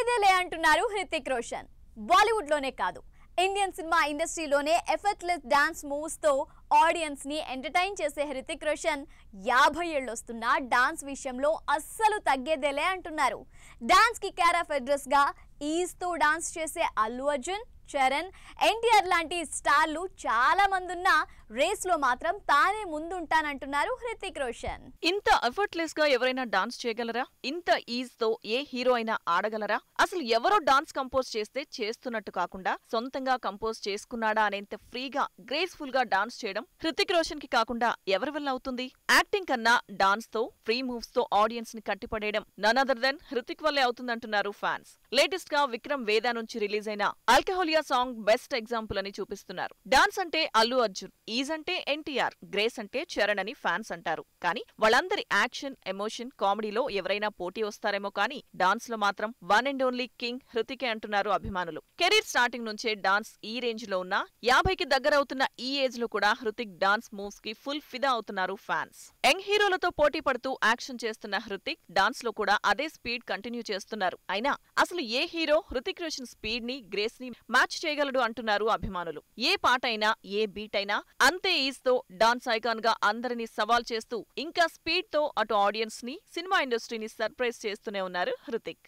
నీదేలే అంటున్నారు హృతిక్ రోషన్ బాలీవుడ్ లోనే కాదు ఇండియన్ సినిమా ఇండస్ట్రీలోనే ఎఫర్ట్లెస్ డాన్స్ మూవ్స్ తో ఆడియన్స్ ని ఎంటర్టైన్ చేసే హృతిక్ రోషన్ యాభై ఏళ్ళొస్తున్న డాన్స్ విషయంలో అస్సలు తగ్గేదేలే అంటున్నారు డాన్స్ కి క్యారాఫ్ అడ్రస్ గా ఈజ్తో డాన్స్ చేసే అల్లు అర్జున్ చరణ్ ఎన్టీఆర్ లాంటి స్టార్లు చాలా మంది ఉన్న రేస్ లో మాత్రం తానే ముందుంటానంటున్నారు హృతిక్ రోషన్ ఇంత ఎఫర్ట్లెస్ గా ఎవరైనా డాన్స్ చేయగలరా ఇంత ఈజ్ తో ఏ హీరో అయినా ఆడగలరా అసలు ఎవరో డాన్స్ కంపోజ్ చేస్తే చేస్తున్నట్టు కాకుండా సొంతంగా కంపోజ్ చేసుకున్నాడా అనేంత ఫ్రీగా గ్రేస్ఫుల్ గా డాన్స్ చేయడం హృతిక్ రోషన్ కి కాకుండా ఎవరి వల్ల అవుతుంది యాక్టింగ్ కన్నా డాన్స్ తో ఫ్రీ మూవ్స్ తో ఆడియన్స్ ని కట్టిపడేయడం నన్ అదర్ దెన్ హృతిక్ వల్లే అవుతుందంటున్నారు ఫ్యాన్స్ లేటెస్ట్ గా విక్రమ్ వేదా నుంచి రిలీజ్ అయిన అల్కహోలియా సాంగ్ బెస్ట్ ఎగ్జాంపుల్ అని చూపిస్తున్నారు డాన్స్ అంటే అల్లు అర్జున్ ఈజ్ అంటే ఎన్టీఆర్ గ్రేస్ అంటే చరణ్ అని ఫ్యాన్స్ అంటారు కానీ వాళ్ళందరి యాక్షన్ ఎమోషన్ కామెడీలో ఎవరైనా పోటీ వస్తారేమో కానీ డాన్స్ లో మాత్రం వన్ అండ్ ఓన్లీ కింగ్ హృతికే అంటున్నారు అభిమానులు కెరీర్ స్టార్టింగ్ నుంచే డాన్స్ ఈ రేంజ్ లో ఉన్న యాభైకి అవుతున్న ఈ ఏజ్ లో కూడా హృతిక్ డాన్స్ మూవ్స్ కి ఫుల్ ఫిదా అవుతున్నారు ఫ్యాన్స్ యంగ్ హీరోలతో పోటీ పడుతూ యాక్షన్ చేస్తున్న హృతిక్ డాన్స్ లో కూడా అదే స్పీడ్ కంటిన్యూ చేస్తున్నారు అయినా అసలు అసలు ఏ హీరో హృతిక్ రోషన్ స్పీడ్ ని గ్రేస్ ని మ్యాచ్ చేయగలడు అంటున్నారు అభిమానులు ఏ పాట అయినా ఏ బీట్ అయినా అంతే ఈజ్ తో డాన్స్ ఐకాన్ గా అందరినీ సవాల్ చేస్తూ ఇంకా స్పీడ్ తో అటు ఆడియన్స్ ని సినిమా ఇండస్ట్రీని సర్ప్రైజ్ చేస్తూనే ఉన్నారు హృతిక్